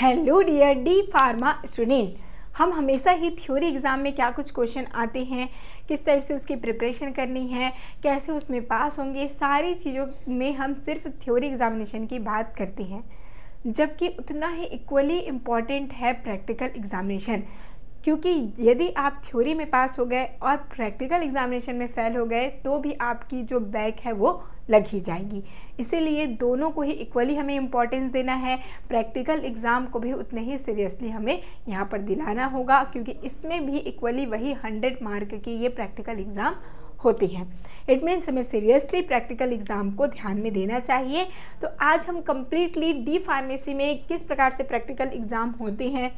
hello dear D pharma student हम हमेशा ही theory exam में क्या कुछ क्वेश्चन आते हैं किस टाइप से उसकी प्रिपरेशन करनी है कैसे उसमें पास होंगे सारी चीज़ों में हम सिर्फ थ्योरी एग्ज़ामिनेशन की बात करते हैं जबकि उतना ही इक्वली इम्पॉर्टेंट है प्रैक्टिकल एग्ज़ामिनेशन क्योंकि यदि आप थ्योरी में पास हो गए और प्रैक्टिकल एग्जामिनेशन में फ़ेल हो गए तो भी आपकी जो बैक है वो लग ही जाएगी इसीलिए दोनों को ही इक्वली हमें इम्पोर्टेंस देना है प्रैक्टिकल एग्ज़ाम को भी उतने ही सीरियसली हमें यहाँ पर दिलाना होगा क्योंकि इसमें भी इक्वली वही हंड्रेड मार्क की ये प्रैक्टिकल एग्ज़ाम होती है इट मीन्स हमें सीरियसली प्रैक्टिकल एग्ज़ाम को ध्यान में देना चाहिए तो आज हम कम्प्लीटली डी फार्मेसी में किस प्रकार से प्रैक्टिकल एग्ज़ाम होते हैं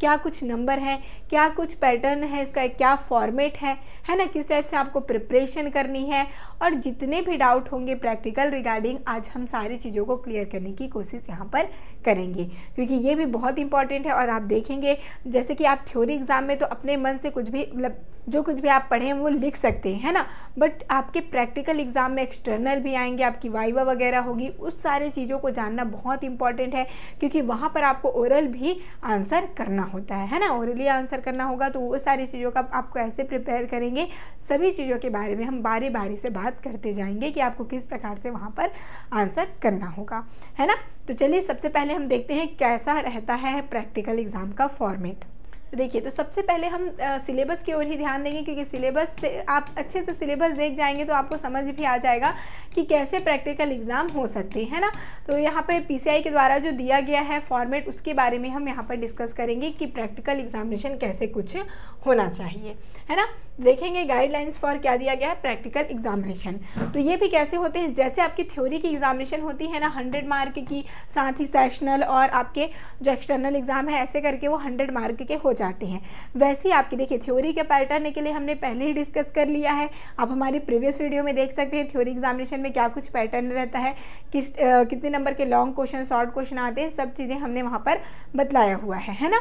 क्या कुछ नंबर है क्या कुछ पैटर्न है इसका क्या फॉर्मेट है है ना किस टाइप से आपको प्रिपरेशन करनी है और जितने भी डाउट होंगे प्रैक्टिकल रिगार्डिंग आज हम सारी चीज़ों को क्लियर करने की कोशिश यहाँ पर करेंगे क्योंकि ये भी बहुत इंपॉर्टेंट है और आप देखेंगे जैसे कि आप थ्योरी एग्ज़ाम में तो अपने मन से कुछ भी मतलब जो कुछ भी आप पढ़ें वो लिख सकते हैं है ना बट आपके प्रैक्टिकल एग्ज़ाम में एक्सटर्नल भी आएंगे आपकी वाइवा वगैरह होगी उस सारे चीज़ों को जानना बहुत इंपॉर्टेंट है क्योंकि वहाँ पर आपको ओरल भी आंसर करना होता है है ना ओरली आंसर करना होगा तो वो सारी चीज़ों का आपको ऐसे प्रिपेयर करेंगे सभी चीज़ों के बारे में हम बारी बारी से बात करते जाएंगे कि आपको किस प्रकार से वहाँ पर आंसर करना होगा है ना तो चलिए सबसे पहले हम देखते हैं कैसा रहता है प्रैक्टिकल एग्ज़ाम का फॉर्मेट देखिए तो सबसे पहले हम सिलेबस की ओर ही ध्यान देंगे क्योंकि सिलेबस से आप अच्छे से सिलेबस देख जाएंगे तो आपको समझ भी आ जाएगा कि कैसे प्रैक्टिकल एग्ज़ाम हो सकते हैं ना तो यहाँ पर पी के द्वारा जो दिया गया है फॉर्मेट उसके बारे में हम यहाँ पर डिस्कस करेंगे कि प्रैक्टिकल एग्जामिनेशन कैसे कुछ होना चाहिए है ना देखेंगे गाइडलाइंस फॉर क्या दिया गया है प्रैक्टिकल एग्जामिनेशन तो ये भी कैसे होते हैं जैसे आपकी थ्योरी की एग्जामिनेशन होती है ना हंड्रेड मार्क की साथ ही सेशनल और आपके जो एक्सटर्नल एग्ज़ाम है ऐसे करके वो हंड्रेड मार्क के हो जाते हैं वैसे ही आपकी देखिए थ्योरी के पैटर्न के लिए हमने पहले ही डिस्कस कर लिया है आप हमारी प्रीवियस वीडियो में देख सकते हैं थ्योरी एग्जामिनेशन में क्या कुछ पैटर्न रहता है किस कितने नंबर के लॉन्ग क्वेश्चन शॉर्ट क्वेश्चन आते हैं सब चीज़ें हमने वहाँ पर बतलाया हुआ है है ना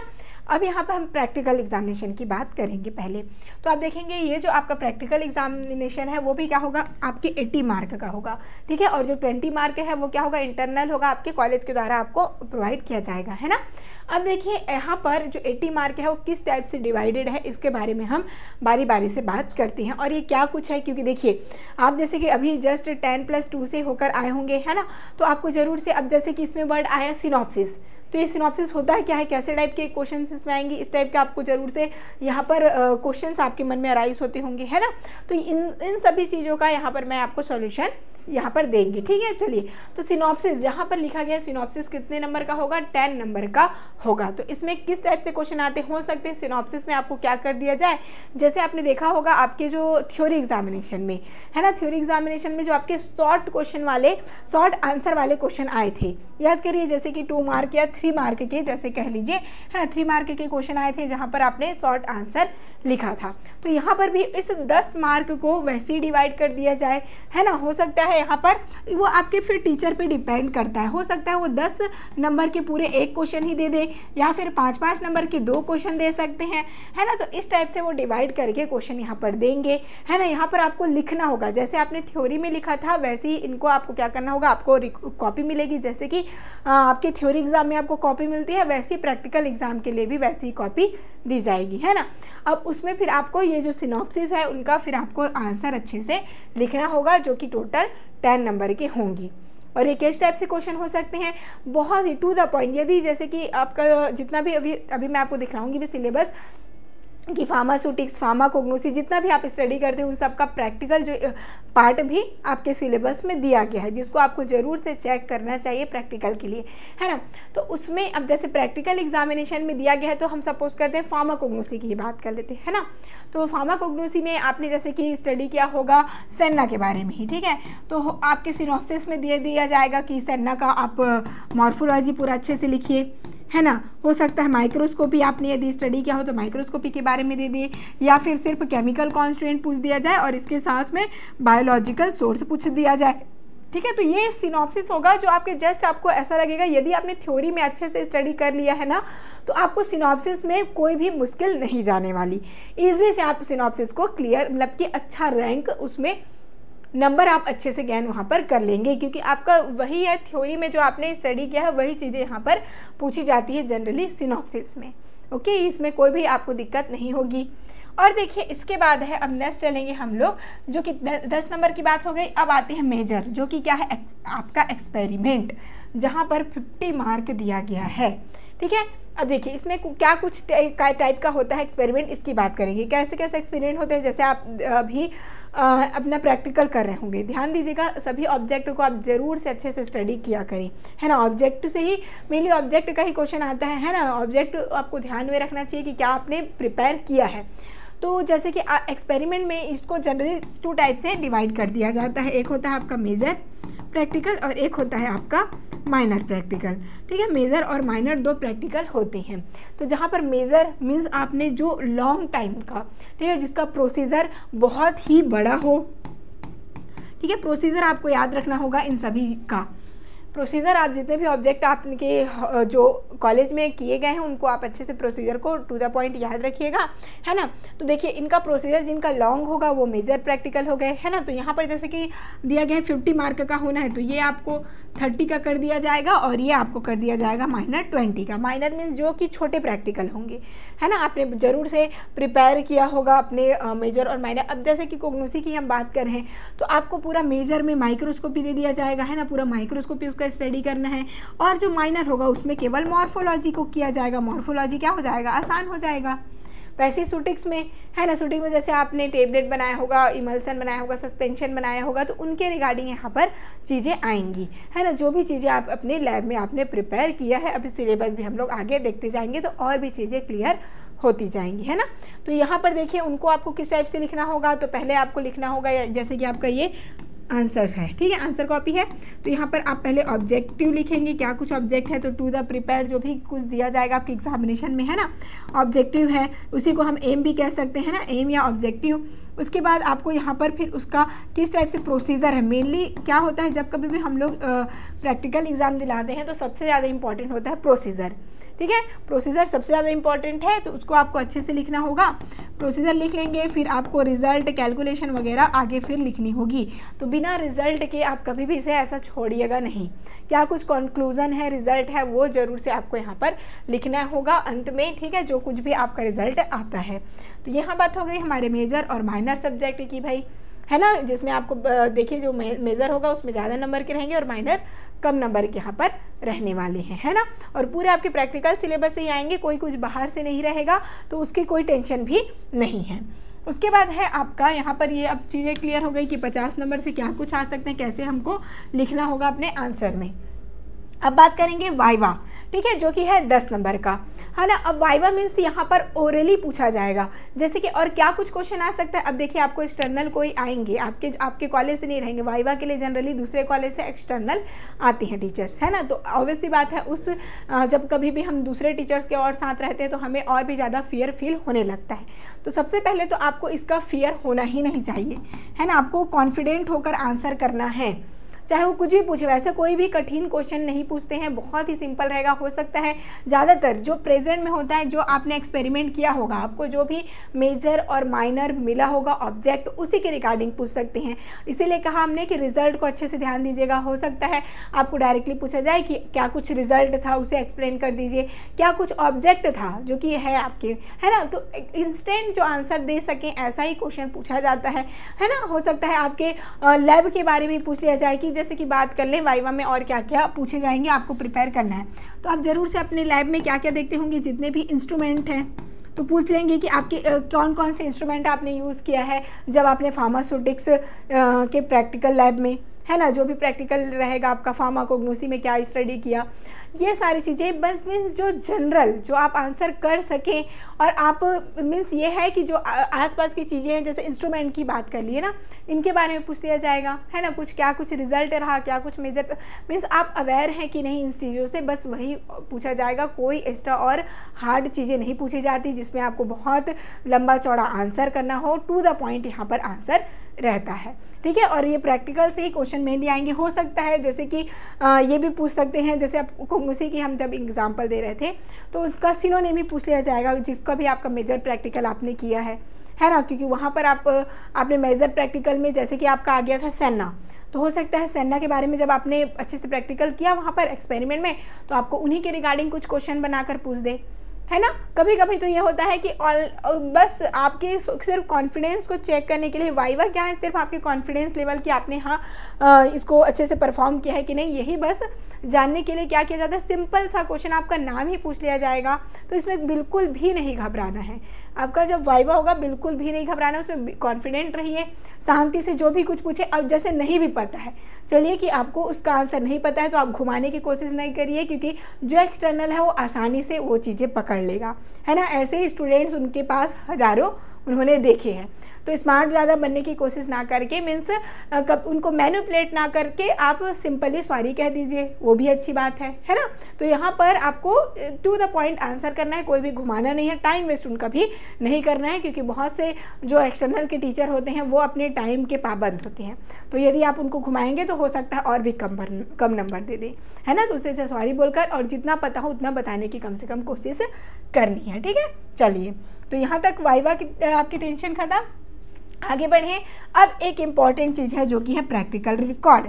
अब यहाँ पर हम प्रैक्टिकल एग्जामिनेशन की बात करेंगे पहले तो आप देखेंगे ये जो आपका प्रैक्टिकल एग्जामिनेशन है वो भी क्या होगा आपके एट्टी मार्क का होगा ठीक है और जो ट्वेंटी मार्क है वो क्या होगा इंटरनल होगा आपके कॉलेज के द्वारा आपको प्रोवाइड किया जाएगा है ना अब देखिए यहाँ पर जो एट्टी मार्क है वो किस टाइप से डिवाइडेड है इसके बारे में हम बारी बारी से बात करते हैं और ये क्या कुछ है क्योंकि देखिए आप जैसे कि अभी जस्ट टेन प्लस टू से होकर आए होंगे है ना तो आपको ज़रूर से अब जैसे कि इसमें वर्ड आया सिनॉप्सिस तो ये सिनॉपसिस होता है क्या है कैसे टाइप के क्वेश्चन इसमें आएंगे इस टाइप के आपको ज़रूर से यहाँ पर क्वेश्चन आपके मन में अराइज होते होंगे है ना तो इन इन सभी चीज़ों का यहाँ पर मैं आपको सोल्यूशन यहाँ पर देंगे ठीक है चलिए तो सिनॉप्सिस यहाँ पर लिखा गया सिनॉप्सिस कितने नंबर का होगा टेन नंबर का होगा तो इसमें किस टाइप से क्वेश्चन आते हो सकते हैं सिनॉप्सिस में आपको क्या कर दिया जाए जैसे आपने देखा होगा आपके जो थ्योरी एग्जामिनेशन में है ना थ्योरी एग्जामिनेशन में जो आपके शॉर्ट क्वेश्चन वाले शॉर्ट आंसर वाले क्वेश्चन आए थे याद करिए जैसे कि टू मार्क या थ्री मार्क के जैसे कह लीजिए है ना थ्री मार्क के क्वेश्चन आए थे जहाँ पर आपने शॉर्ट आंसर लिखा था तो यहाँ पर भी इस दस मार्क को वैसे ही डिवाइड कर दिया जाए है ना हो सकता है यहाँ पर वो आपके फिर टीचर पे डिपेंड करता है हो सकता है वो दस नंबर के पूरे एक क्वेश्चन ही दे दे या फिर पाँच पाँच नंबर के दो क्वेश्चन दे सकते हैं है ना तो इस टाइप से वो डिवाइड करके क्वेश्चन यहाँ पर देंगे है ना यहाँ पर आपको लिखना होगा जैसे आपने थ्योरी में लिखा था वैसे ही इनको आपको क्या करना होगा आपको कॉपी मिलेगी जैसे कि आपके थ्योरी एग्ज़ाम में आपको कॉपी मिलती है वैसे ही प्रैक्टिकल एग्ज़ाम के लिए भी वैसी ही कॉपी दी जाएगी है ना अब उसमें फिर आपको ये जो सिनॉप्सिस है उनका फिर आपको आंसर अच्छे से लिखना होगा जो कि टोटल टेन नंबर के होंगी और ये किस टाइप से क्वेश्चन हो सकते हैं बहुत ही टू द पॉइंट यदि जैसे कि आपका जितना भी अभी अभी मैं आपको दिखलाऊंगी भी सिलेबस कि फार्मास्यूटिक्स फार्माकोग्नोसी जितना भी आप स्टडी करते हैं उन सब का प्रैक्टिकल जो पार्ट भी आपके सिलेबस में दिया गया है जिसको आपको ज़रूर से चेक करना चाहिए प्रैक्टिकल के लिए है ना तो उसमें अब जैसे प्रैक्टिकल एग्जामिनेशन में दिया गया है तो हम सपोज करते हैं फार्माकोग्नोसी की बात कर लेते हैं है ना तो फार्माकोग्नोसी में आपने जैसे कि स्टडी किया होगा सेन्ना के बारे में ही ठीक है तो आपके सिनोप्सिस में दे दिया जाएगा कि सेन्ना का आप मॉर्फोलॉजी पूरा अच्छे से लिखिए है ना हो सकता है माइक्रोस्कोपी आपने यदि स्टडी किया हो तो माइक्रोस्कोपी के बारे में दे दिए या फिर सिर्फ केमिकल कॉन्स्टेंट पूछ दिया जाए और इसके साथ में बायोलॉजिकल सोर्स पूछ दिया जाए ठीक है तो ये सिनॉप्सिस होगा जो आपके जस्ट आपको ऐसा लगेगा यदि आपने थ्योरी में अच्छे से स्टडी कर लिया है ना तो आपको सिनॉप्सिस में कोई भी मुश्किल नहीं जाने वाली इजली से आप सिनॉप्सिस को क्लियर मतलब कि अच्छा रैंक उसमें नंबर आप अच्छे से गैन वहाँ पर कर लेंगे क्योंकि आपका वही है थ्योरी में जो आपने स्टडी किया है वही चीज़ें यहाँ पर पूछी जाती है जनरली सिनॉप्सिस में ओके इसमें कोई भी आपको दिक्कत नहीं होगी और देखिए इसके बाद है अब नेक्स्ट चलेंगे हम लोग जो कि दस नंबर की बात हो गई अब आते हैं मेजर जो कि क्या है आपका एक्सपेरिमेंट जहाँ पर फिफ्टी मार्क दिया गया है ठीक है अब देखिए इसमें क्या कुछ टाइप का होता है एक्सपेरिमेंट इसकी बात करेंगे कैसे कैसे एक्सपेरिमेंट होते हैं जैसे आप अभी अपना प्रैक्टिकल कर रहे होंगे ध्यान दीजिएगा सभी ऑब्जेक्ट को आप ज़रूर से अच्छे से स्टडी किया करें है ना ऑब्जेक्ट से ही मेनली ऑब्जेक्ट का ही क्वेश्चन आता है है ना ऑब्जेक्ट आपको ध्यान में रखना चाहिए कि क्या आपने प्रिपेयर किया है तो जैसे कि एक्सपेरिमेंट में इसको जनरली टू टाइप से डिवाइड कर दिया जाता है एक होता है आपका मेजर प्रैक्टिकल और एक होता है आपका माइनर प्रैक्टिकल ठीक है मेज़र और माइनर दो प्रैक्टिकल होते हैं तो जहाँ पर मेज़र मीन्स आपने जो लॉन्ग टाइम का ठीक है जिसका प्रोसीजर बहुत ही बड़ा हो ठीक है प्रोसीजर आपको याद रखना होगा इन सभी का प्रोसीजर आप जितने भी ऑब्जेक्ट आपके जो कॉलेज में किए गए हैं उनको आप अच्छे से प्रोसीजर को टू द पॉइंट याद रखिएगा है ना तो देखिए इनका प्रोसीजर जिनका लॉन्ग होगा वो मेजर प्रैक्टिकल हो गए है ना तो यहाँ पर जैसे कि दिया गया है फिफ्टी मार्क का होना है तो ये आपको थर्टी का कर दिया जाएगा और ये आपको कर दिया जाएगा माइनर ट्वेंटी का माइनर मीन्स जो कि छोटे प्रैक्टिकल होंगे है ना आपने ज़रूर से प्रिपेयर किया होगा अपने मेजर और माइनर अब जैसे कि कोग्नोसी की हम बात कर रहे हैं तो आपको पूरा मेजर में माइक्रोस्कोपी दे दिया जाएगा है ना पूरा माइक्रोस्कोपी उसका का स्टडी करना है और जो माइनर होगा उसमें केवल मॉर्फोलॉजी को किया जाएगा मॉर्फोलॉजी क्या हो जाएगा आसान हो जाएगा वैसे तो सूटिक्स में है ना सूटिक्स में जैसे आपने टेबलेट बनाया होगा इमल्सन बनाया होगा सस्पेंशन बनाया होगा तो उनके रिगार्डिंग यहाँ पर चीज़ें आएंगी है ना जो भी चीज़ें आप अपने लैब में आपने प्रिपेयर किया है अभी सिलेबस भी हम लोग आगे देखते जाएंगे तो और भी चीज़ें क्लियर होती जाएंगी है ना तो यहाँ पर देखिए उनको आपको किस टाइप से लिखना होगा तो पहले आपको लिखना होगा जैसे कि आपका ये आंसर है ठीक है आंसर कॉपी है तो यहाँ पर आप पहले ऑब्जेक्टिव लिखेंगे क्या कुछ ऑब्जेक्ट है तो टू द प्रिपेयर जो भी कुछ दिया जाएगा आपके एग्जामिनेशन में है ना ऑब्जेक्टिव है उसी को हम एम भी कह सकते हैं ना एम या ऑब्जेक्टिव उसके बाद आपको यहाँ पर फिर उसका किस टाइप से प्रोसीजर है मेनली क्या होता है जब कभी भी हम लोग प्रैक्टिकल एग्ज़ाम दिलाते हैं तो सबसे ज़्यादा इंपॉर्टेंट होता है प्रोसीजर ठीक है प्रोसीजर सबसे ज़्यादा इंपॉर्टेंट है तो उसको आपको अच्छे से लिखना होगा प्रोसीजर लिख लेंगे फिर आपको रिजल्ट कैलकुलेशन वगैरह आगे फिर लिखनी होगी तो बिना रिजल्ट के आप कभी भी इसे ऐसा छोड़िएगा नहीं क्या कुछ कंक्लूजन है रिजल्ट है वो ज़रूर से आपको यहाँ पर लिखना होगा अंत में ठीक है जो कुछ भी आपका रिजल्ट आता है तो यहाँ बात हो गई हमारे मेजर और माइनर सब्जेक्ट की भाई है ना जिसमें आपको देखिए जो मेज़र होगा उसमें ज़्यादा नंबर के रहेंगे और माइनर कम नंबर के यहाँ पर रहने वाले हैं है ना और पूरे आपके प्रैक्टिकल सिलेबस से ही आएंगे कोई कुछ बाहर से नहीं रहेगा तो उसकी कोई टेंशन भी नहीं है उसके बाद है आपका यहाँ पर ये अब चीज़ें क्लियर हो गई कि पचास नंबर से क्या कुछ आ सकते हैं कैसे हमको लिखना होगा अपने आंसर में अब बात करेंगे वाइवा ठीक है जो कि है दस नंबर का है ना अब वाइवा मीन्स यहाँ पर ओरली पूछा जाएगा जैसे कि और क्या कुछ क्वेश्चन आ सकता है अब देखिए आपको एक्सटर्नल कोई आएंगे आपके आपके कॉलेज से नहीं रहेंगे वाइवा के लिए जनरली दूसरे कॉलेज से एक्सटर्नल आते हैं टीचर्स है ना तो ऑब्वियसली बात है उस जब कभी भी हम दूसरे टीचर्स के और साथ रहते हैं तो हमें और भी ज़्यादा फियर फील होने लगता है तो सबसे पहले तो आपको इसका फियर होना ही नहीं चाहिए है ना आपको कॉन्फिडेंट होकर आंसर करना है चाहे वो कुछ भी पूछे वैसे कोई भी कठिन क्वेश्चन नहीं पूछते हैं बहुत ही सिंपल रहेगा हो सकता है ज़्यादातर जो प्रेजेंट में होता है जो आपने एक्सपेरिमेंट किया होगा आपको जो भी मेजर और माइनर मिला होगा ऑब्जेक्ट उसी के रिगार्डिंग पूछ सकते हैं इसीलिए कहा हमने कि रिजल्ट को अच्छे से ध्यान दीजिएगा हो सकता है आपको डायरेक्टली पूछा जाए कि क्या कुछ रिजल्ट था उसे एक्सप्लेन कर दीजिए क्या कुछ ऑब्जेक्ट था जो कि है आपके है ना तो इंस्टेंट जो आंसर दे सकें ऐसा ही क्वेश्चन पूछा जाता है है ना हो सकता है आपके लैब के बारे में पूछ लिया जाए कि जैसे कि बात कर लें वाइवा में और क्या क्या पूछे जाएंगे आपको प्रिपेयर करना है तो आप ज़रूर से अपने लैब में क्या क्या देखते होंगे जितने भी इंस्ट्रूमेंट हैं तो पूछ लेंगे कि आपके कौन कौन से इंस्ट्रूमेंट आपने यूज़ किया है जब आपने फार्मास्यूटिक्स के प्रैक्टिकल लैब में है ना जो भी प्रैक्टिकल रहेगा आपका फार्माकोग्नोसी में क्या स्टडी किया ये सारी चीज़ें बस मीन्स जो जनरल जो आप आंसर कर सकें और आप मीन्स ये है कि जो आसपास की चीज़ें हैं जैसे इंस्ट्रूमेंट की बात कर लिए ना इनके बारे में पूछ लिया जाएगा है ना कुछ क्या कुछ रिजल्ट रहा क्या कुछ मेजर मीन्स आप अवेयर हैं कि नहीं इन चीज़ों से बस वही पूछा जाएगा कोई एक्स्ट्रा और हार्ड चीज़ें नहीं पूछी जाती जिसमें आपको बहुत लंबा चौड़ा आंसर करना हो टू द पॉइंट यहाँ पर आंसर रहता है ठीक है और ये प्रैक्टिकल से ही क्वेश्चन में भी आएंगे हो सकता है जैसे कि आ, ये भी पूछ सकते हैं जैसे आप उसी की हम जब एग्जाम्पल दे रहे थे तो उसका ने भी पूछ लिया जाएगा जिसका भी आपका मेजर प्रैक्टिकल आपने किया है है ना क्योंकि वहाँ पर आप आपने मेजर प्रैक्टिकल में जैसे कि आपका आ गया था सेना तो हो सकता है सेना के बारे में जब आपने अच्छे से प्रैक्टिकल किया वहाँ पर एक्सपेरिमेंट में तो आपको उन्हीं के रिगार्डिंग कुछ क्वेश्चन बनाकर पूछ दे है ना कभी कभी तो ये होता है कि ऑल बस आपके सिर्फ कॉन्फिडेंस को चेक करने के लिए वाइवा क्या है सिर्फ आपके कॉन्फिडेंस लेवल कि आपने हाँ इसको अच्छे से परफॉर्म किया है कि नहीं यही बस जानने के लिए क्या किया जाता है सिंपल सा क्वेश्चन आपका नाम ही पूछ लिया जाएगा तो इसमें बिल्कुल भी नहीं घबराना है आपका जब वाइवा होगा बिल्कुल भी नहीं घबराना उसमें कॉन्फिडेंट रहिए शांति से जो भी कुछ पूछे अब जैसे नहीं भी पता है चलिए कि आपको उसका आंसर नहीं पता है तो आप घुमाने की कोशिश नहीं करिए क्योंकि जो एक्सटर्नल है वो आसानी से वो चीज़ें पकड़ पढ़ लेगा है ना ऐसे ही स्टूडेंट्स उनके पास हज़ारों उन्होंने देखे हैं तो स्मार्ट ज़्यादा बनने की कोशिश ना करके मीन्स कब उनको मैनुपलेट ना करके आप सिंपली सॉरी कह दीजिए वो भी अच्छी बात है है ना तो यहाँ पर आपको टू द पॉइंट आंसर करना है कोई भी घुमाना नहीं है टाइम वेस्ट उनका भी नहीं करना है क्योंकि बहुत से जो एक्सटर्नल के टीचर होते हैं वो अपने टाइम के पाबंद होते हैं तो यदि आप उनको घुमाएंगे तो हो सकता है और भी कम भर, कम नंबर दे दें है ना तो उसे सॉरी बोलकर और जितना पता हो उतना बताने की कम से कम कोशिश करनी है ठीक है चलिए तो यहाँ तक वाइवा की आपकी टेंशन ख़त्म आगे बढ़ें अब एक इम्पॉर्टेंट चीज़ है जो कि है प्रैक्टिकल रिकॉर्ड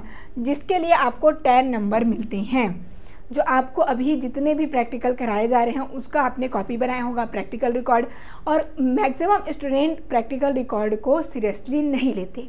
जिसके लिए आपको टेन नंबर मिलते हैं जो आपको अभी जितने भी प्रैक्टिकल कराए जा रहे हैं उसका आपने कॉपी बनाया होगा प्रैक्टिकल रिकॉर्ड और मैक्सिमम स्टूडेंट प्रैक्टिकल रिकॉर्ड को सीरियसली नहीं लेते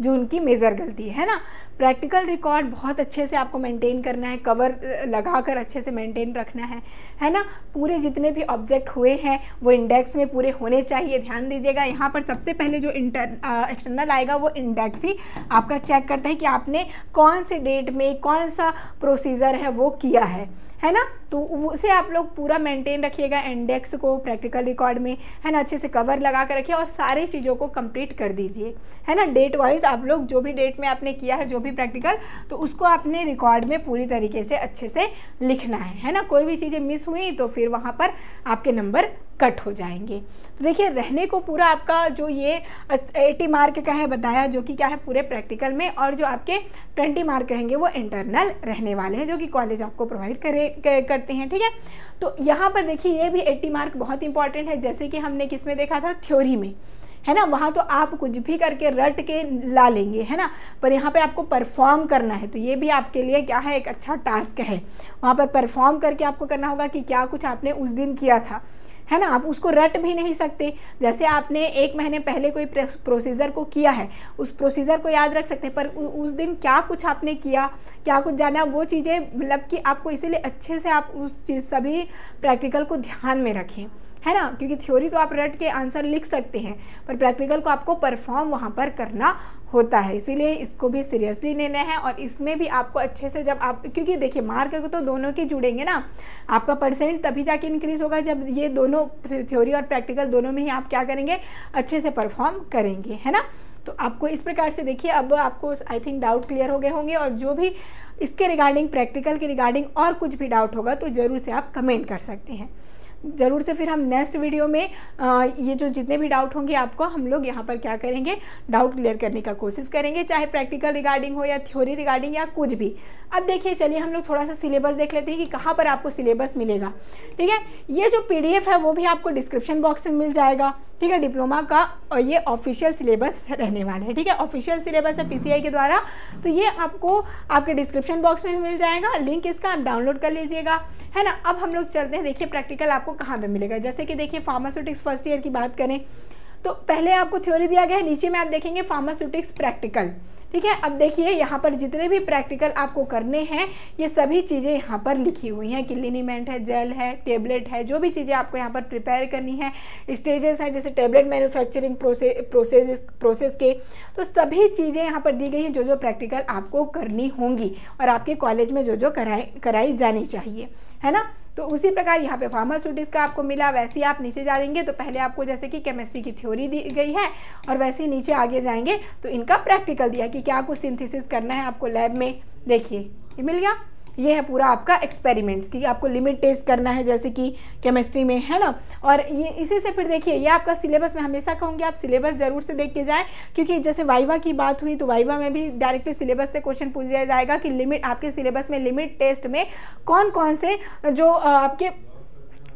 जो उनकी मेज़र गलती है ना प्रैक्टिकल रिकॉर्ड बहुत अच्छे से आपको मेंटेन करना है कवर लगाकर अच्छे से मेंटेन रखना है है ना पूरे जितने भी ऑब्जेक्ट हुए हैं वो इंडेक्स में पूरे होने चाहिए ध्यान दीजिएगा यहाँ पर सबसे पहले जो इंटर एक्सटर्नल आएगा वो इंडेक्स ही आपका चेक करता है कि आपने कौन से डेट में कौन सा प्रोसीजर है वो किया है है ना तो उसे आप लोग पूरा मेंटेन रखिएगा इंडेक्स को प्रैक्टिकल रिकॉर्ड में है ना अच्छे से कवर लगा कर रखिए और सारी चीज़ों को कंप्लीट कर दीजिए है ना डेट वाइज अदरवाइज़ आप लोग जो भी डेट में आपने किया है जो भी प्रैक्टिकल तो उसको आपने रिकॉर्ड में पूरी तरीके से अच्छे से लिखना है है ना कोई भी चीज़ें मिस हुई तो फिर वहाँ पर आपके नंबर कट हो जाएंगे तो देखिए रहने को पूरा आपका जो ये एटी मार्क का है बताया जो कि क्या है पूरे प्रैक्टिकल में और जो आपके ट्वेंटी मार्क रहेंगे वो इंटरनल रहने वाले हैं जो कि कॉलेज आपको प्रोवाइड करे करते हैं ठीक है तो यहाँ पर देखिए ये भी एट्टी मार्क बहुत इंपॉर्टेंट है जैसे कि हमने किस में देखा था थ्योरी में है ना वहाँ तो आप कुछ भी करके रट के ला लेंगे है ना पर यहाँ पे आपको परफॉर्म करना है तो ये भी आपके लिए क्या है एक अच्छा टास्क है वहाँ पर परफॉर्म करके आपको करना होगा कि क्या कुछ आपने उस दिन किया था है ना आप उसको रट भी नहीं सकते जैसे आपने एक महीने पहले कोई प्रोसीजर को किया है उस प्रोसीजर को याद रख सकते हैं पर उ, उस दिन क्या कुछ आपने किया क्या कुछ जाना वो चीज़ें मतलब कि आपको इसीलिए अच्छे से आप उस चीज़ सभी प्रैक्टिकल को ध्यान में रखें है ना क्योंकि थ्योरी तो आप रट के आंसर लिख सकते हैं पर प्रैक्टिकल को आपको परफॉर्म वहाँ पर करना होता है इसीलिए इसको भी सीरियसली लेना है और इसमें भी आपको अच्छे से जब आप क्योंकि देखिए मार्क तो दोनों के जुड़ेंगे ना आपका परसेंट तभी जाके इंक्रीज होगा जब ये दोनों थ्योरी और प्रैक्टिकल दोनों में ही आप क्या करेंगे अच्छे से परफॉर्म करेंगे है ना तो आपको इस प्रकार से देखिए अब आपको आई थिंक डाउट क्लियर हो गए होंगे और जो भी इसके रिगार्डिंग प्रैक्टिकल के रिगार्डिंग और कुछ भी डाउट होगा तो ज़रूर से आप कमेंट कर सकते हैं ज़रूर से फिर हम नेक्स्ट वीडियो में आ, ये जो जितने भी डाउट होंगे आपको हम लोग यहाँ पर क्या करेंगे डाउट क्लियर करने का कोशिश करेंगे चाहे प्रैक्टिकल रिगार्डिंग हो या थ्योरी रिगार्डिंग या कुछ भी अब देखिए चलिए हम लोग थोड़ा सा सिलेबस देख लेते हैं कि कहाँ पर आपको सिलेबस मिलेगा ठीक है ये जो पी है वो भी आपको डिस्क्रिप्शन बॉक्स में मिल जाएगा ठीक है डिप्लोमा का और ये ऑफिशियल सिलेबस रहने वाला है ठीक है ऑफिशियल सिलेबस है पीसीआई के द्वारा तो ये आपको आपके डिस्क्रिप्शन बॉक्स में मिल जाएगा लिंक इसका आप डाउनलोड कर लीजिएगा है ना अब हम लोग चलते हैं देखिए प्रैक्टिकल आपको कहाँ पर मिलेगा जैसे कि देखिए फार्मास्यूटिक्स फर्स्ट ईयर की बात करें तो पहले आपको थ्योरी दिया गया है नीचे में आप देखेंगे फार्मास्यूटिक्स प्रैक्टिकल ठीक है अब देखिए यहाँ पर जितने भी प्रैक्टिकल आपको करने हैं ये सभी चीज़ें यहाँ पर लिखी हुई हैं कि लिनीमेंट है जेल है टेबलेट है जो भी चीज़ें आपको यहाँ पर प्रिपेयर करनी है स्टेजेस हैं जैसे tablet manufacturing process process process के तो सभी चीज़ें यहाँ पर दी गई हैं जो जो प्रैक्टिकल आपको करनी होंगी और आपके कॉलेज में जो जो कराई कराई जानी चाहिए है ना तो उसी प्रकार यहाँ पे फार्मास्यूटिक्स का आपको मिला वैसे ही आप नीचे जाएंगे तो पहले आपको जैसे कि केमिस्ट्री की थ्योरी दी गई है और वैसे ही नीचे आगे जाएंगे तो इनका प्रैक्टिकल दिया कि क्या कुछ सिंथेसिस करना है आपको लैब में देखिए ये मिल गया ये है पूरा आपका एक्सपेरिमेंट्स कि आपको लिमिट टेस्ट करना है जैसे कि केमिस्ट्री में है ना और ये इसी से फिर देखिए ये आपका सिलेबस मैं हमेशा कहूँगी आप सिलेबस ज़रूर से देख के जाएँ क्योंकि जैसे वाइवा की बात हुई तो वाइवा में भी डायरेक्टली सिलेबस से क्वेश्चन पूछ दिया जाएगा कि लिमिट आपके सिलेबस में लिमिट टेस्ट में कौन कौन से जो आपके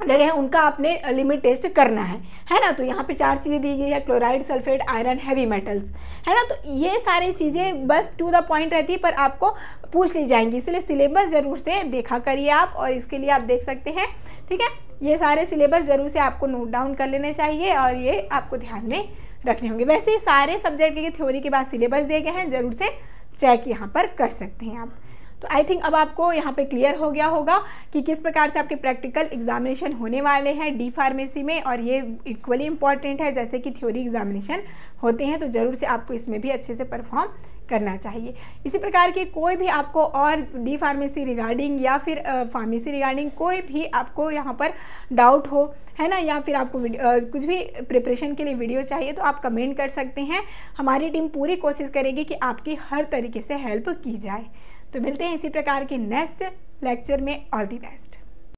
जगह हैं उनका आपने लिमिट टेस्ट करना है है ना तो यहाँ पे चार चीज़ें दी गई है chloride sulphate iron heavy metals है ना तो ये सारी चीज़ें बस टू द पॉइंट रहती है पर आपको पूछ ली जाएंगी इसलिए सिलेबस ज़रूर से देखा करिए आप और इसके लिए आप देख सकते हैं ठीक है ये सारे सिलेबस ज़रूर से आपको नोट डाउन कर लेने चाहिए और ये आपको ध्यान में रखने होंगे वैसे सारे सब्जेक्ट की थ्योरी के बाद सिलेबस दिए गए हैं ज़रूर से चेक यहाँ पर कर सकते हैं आप तो आई थिंक अब आपको यहाँ पे क्लियर हो गया होगा कि किस प्रकार से आपके प्रैक्टिकल एग्जामिनेशन होने वाले हैं डी फार्मेसी में और ये इक्वली इंपॉर्टेंट है जैसे कि थ्योरी एग्जामिनेशन होते हैं तो ज़रूर से आपको इसमें भी अच्छे से परफॉर्म करना चाहिए इसी प्रकार के कोई भी आपको और डी फार्मेसी रिगार्डिंग या फिर फार्मेसी रिगार्डिंग कोई भी आपको यहाँ पर डाउट हो है ना या फिर आपको आ, कुछ भी प्रिपरेशन के लिए वीडियो चाहिए तो आप कमेंट कर सकते हैं हमारी टीम पूरी कोशिश करेगी कि आपकी हर तरीके से हेल्प की जाए तो मिलते हैं इसी प्रकार के नेक्स्ट लेक्चर में ऑल दी बेस्ट